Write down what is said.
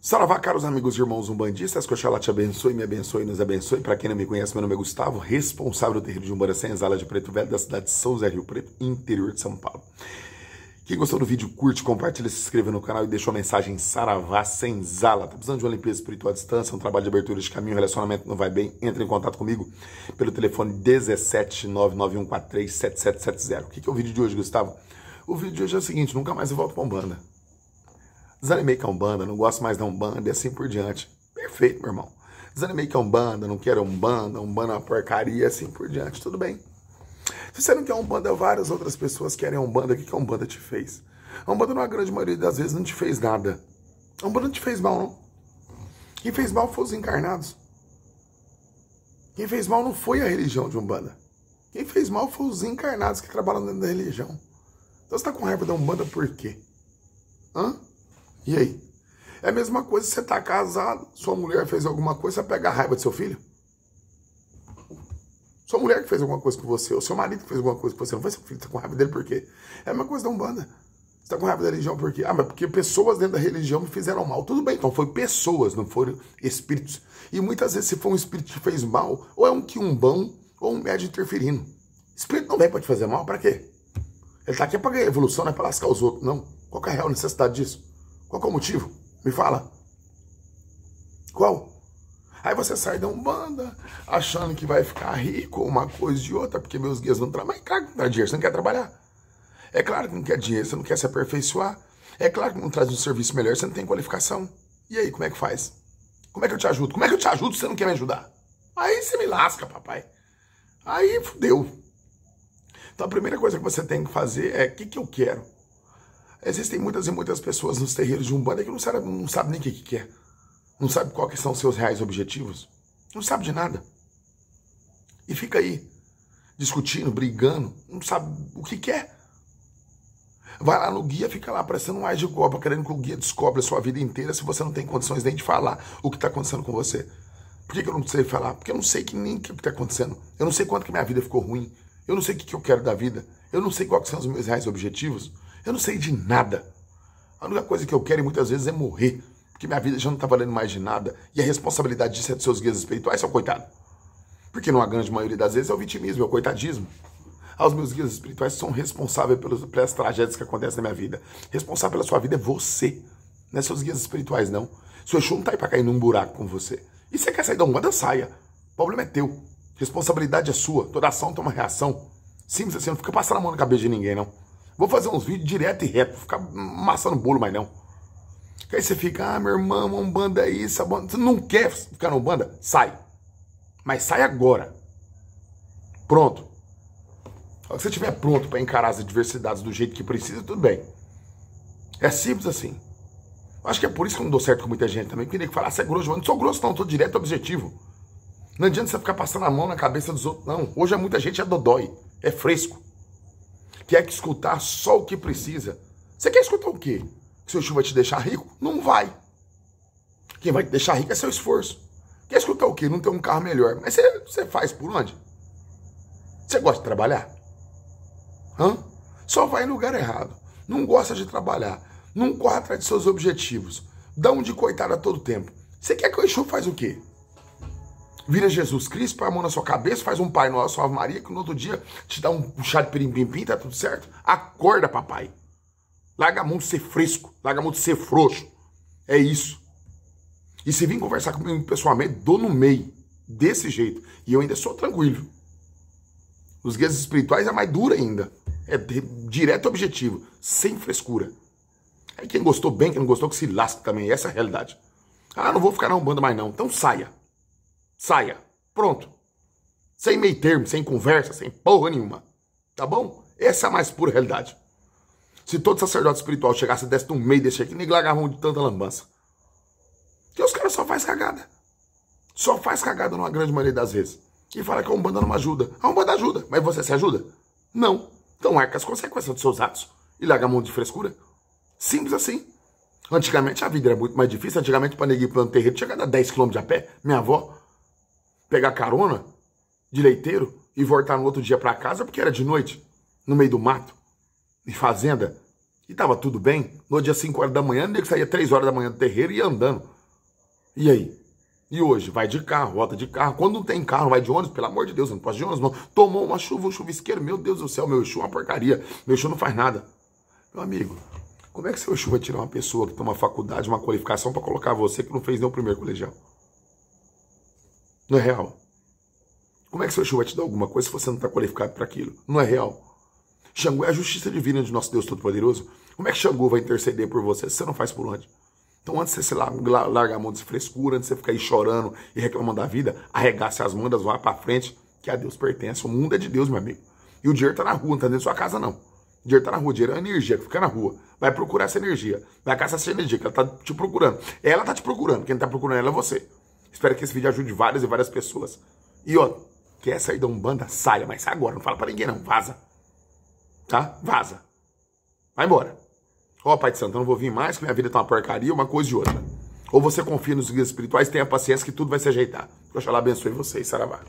Saravá, caros amigos e irmãos umbandistas, que Oxalá te abençoe, me abençoe e nos abençoe. Para quem não me conhece, meu nome é Gustavo, responsável do terreiro de Umbanda Senzala de Preto Velho, da cidade de São José Rio Preto, interior de São Paulo. Quem gostou do vídeo, curte, compartilha, se inscreva no canal e deixa uma mensagem Saravá Senzala. Tá precisando de uma limpeza espiritual à distância, um trabalho de abertura de caminho, relacionamento não vai bem? Entre em contato comigo pelo telefone 17991437770. O que, que é o vídeo de hoje, Gustavo? O vídeo de hoje é o seguinte, nunca mais eu volto para Umbanda. Desanimei com a é Umbanda, não gosto mais da Umbanda e assim por diante. Perfeito, meu irmão. Desanimei com a é Umbanda, não quero Umbanda, Umbanda é uma porcaria e assim por diante. Tudo bem. Se você não quer Umbanda, várias outras pessoas querem Umbanda. O que a Umbanda te fez? A Umbanda, na grande maioria das vezes, não te fez nada. A Umbanda não te fez mal, não. Quem fez mal foi os encarnados. Quem fez mal não foi a religião de Umbanda. Quem fez mal foram os encarnados que trabalham dentro da religião. Então você está com raiva da Umbanda por quê? Hã? E aí? É a mesma coisa você está casado, sua mulher fez alguma coisa, você pega a raiva do seu filho? Sua mulher que fez alguma coisa com você, ou seu marido que fez alguma coisa com você, não vai seu filho tá com raiva dele por quê? É a mesma coisa da Umbanda. Você tá com raiva da religião por quê? Ah, mas porque pessoas dentro da religião me fizeram mal. Tudo bem, então foi pessoas, não foram espíritos. E muitas vezes se for um espírito que fez mal, ou é um quiumbão, ou um médio interferindo. Espírito não vem para te fazer mal, para quê? Ele tá aqui para ganhar evolução, não é para lascar os outros, não. Qual é a real necessidade disso? Qual é o motivo? Me fala. Qual? Aí você sai da Umbanda achando que vai ficar rico, uma coisa e outra, porque meus guias não trabalham. Mas é claro que não dá dinheiro, você não quer trabalhar. É claro que não quer dinheiro, você não quer se aperfeiçoar. É claro que não traz um serviço melhor, você não tem qualificação. E aí, como é que faz? Como é que eu te ajudo? Como é que eu te ajudo se você não quer me ajudar? Aí você me lasca, papai. Aí fudeu. Então a primeira coisa que você tem que fazer é o que, que eu quero? Existem muitas e muitas pessoas nos terreiros de Umbanda que não sabe, não sabe nem o que, que quer. Não sabe quais são seus reais objetivos. Não sabe de nada. E fica aí, discutindo, brigando, não sabe o que quer. Vai lá no guia, fica lá parecendo um mais de copa, querendo que o guia descobre a sua vida inteira se você não tem condições nem de falar o que está acontecendo com você. Por que, que, eu não sei falar? Porque eu não sei que nem o que está acontecendo. Eu não sei quanto que minha vida ficou ruim. Eu não sei o que, que eu quero da vida. Eu não sei quais são os meus reais objetivos. Eu não sei de nada. A única coisa que eu quero muitas vezes é morrer, porque minha vida já não está valendo mais de nada e a responsabilidade disso é dos seus guias espirituais, seu coitado. Porque não grande maioria das vezes é o vitimismo, é o coitadismo. Aos meus guias espirituais são responsáveis pelas, pelas tragédias que acontecem na minha vida. Responsável pela sua vida é você, não é seus guias espirituais, não. Seu Exu não tá aí pra cair num buraco com você. E você quer sair da onda, saia. O problema é teu. Responsabilidade é sua. Toda ação toma reação. Simples assim, não fica passando a mão na cabeça de ninguém, não. Vou fazer uns vídeos direto e reto, ficar amassando bolo mais não. Porque aí você fica, ah, meu irmão, uma banda é isso, a banda... Você não quer ficar na banda? Sai. Mas sai agora. Pronto. Se você estiver pronto para encarar as adversidades do jeito que precisa, tudo bem. É simples assim. Acho que é por isso que eu não dou certo com muita gente também. Porque nem que falar, ah, você é grosso, não sou grosso não, eu tô direto ao objetivo. Não adianta você ficar passando a mão na cabeça dos outros, não. Hoje é muita gente é dodói, é fresco quer escutar só o que precisa. Você quer escutar o quê? Que seu tio vai te deixar rico? Não vai. Quem vai te deixar rico é seu esforço. Quer escutar o quê? Não ter um carro melhor. Mas você, você faz por onde? Você gosta de trabalhar? Hã? Só vai em lugar errado. Não gosta de trabalhar. Não corre atrás de seus objetivos. Dá um de coitada todo tempo. Você quer que o Exu faz o quê? vira Jesus Cristo, põe a mão na sua cabeça, faz um Pai Nosso, Ave Maria, que no outro dia te dá um chá de pirim-pim-pim, tá tudo certo? Acorda, papai. Larga a mão de ser fresco, larga a mão de ser frouxo. É isso. E se vir conversar comigo pessoalmente, dou no meio. Desse jeito. E eu ainda sou tranquilo. Os guias espirituais é mais duro ainda. É direto e objetivo, sem frescura. Aí quem gostou bem, quem não gostou, que se lasque também. Essa é a realidade. Ah, não vou ficar na Umbanda mais não. Então saia saia. Pronto. Sem meio termo, sem conversa, sem porra nenhuma. Tá bom? Essa é a mais pura realidade. Se todo sacerdote espiritual chegasse e desse no meio desse aqui, nem mão de tanta lambança. Que os caras só faz cagada. Só faz cagada numa grande maioria das vezes. E fala que a Umbanda não ajuda. A Umbanda ajuda, mas você se ajuda? Não. Então arca as consequências dos seus atos e larga a mão de frescura. Simples assim. Antigamente a vida era muito mais difícil. Antigamente, para neguinho plano tinha que andar 10 km a pé. Minha avó, pegar carona de leiteiro e voltar no outro dia para casa porque era de noite, no meio do mato, em fazenda. E tava tudo bem. No dia 5 horas da manhã, ele saía 3 horas da manhã do terreiro e ia andando. E aí? E hoje, vai de carro, volta de carro. Quando não tem carro, vai de ônibus, pelo amor de Deus, não posso de ônibus, não. Tomou uma chuva, um chuvisqueiro, meu Deus do céu, meu Exu é uma porcaria. Meu Exu não faz nada. Meu amigo, como é que seu Exu vai tirar uma pessoa que tem uma faculdade, uma qualificação para colocar você que não fez nem o primeiro colegial? Não é real. Como é que seu Exu vai te dar alguma coisa se você não está qualificado para aquilo? Não é real. Xangô é a justiça divina de nosso Deus Todo-Poderoso. Como é que Xangô vai interceder por você se você não faz por onde? Então, antes de você largar a mão de frescura, antes de você ficar aí chorando e reclamando da vida, arregace as mandas, vá para frente, que a Deus pertence. O mundo é de Deus, meu amigo. E o dinheiro está na rua, não está dentro da sua casa, não. O dinheiro está na rua, o dinheiro é a energia que fica na rua. Vai procurar essa energia. Vai caçar essa energia que ela está te procurando. Ela está te procurando. Quem está procurando ela é você. Espero que esse vídeo ajude várias e várias pessoas. E ó, quer sair da Umbanda? Saia, mas sai agora, não fala para ninguém não, vaza. Tá? Vaza. Vai embora. Ó, Pai de Santo, eu não vou vir mais, que minha vida tá uma porcaria, uma coisa e outra. Ou você confia nos guias espirituais, tenha paciência que tudo vai se ajeitar. Que Oxalá abençoe vocês, Saravá.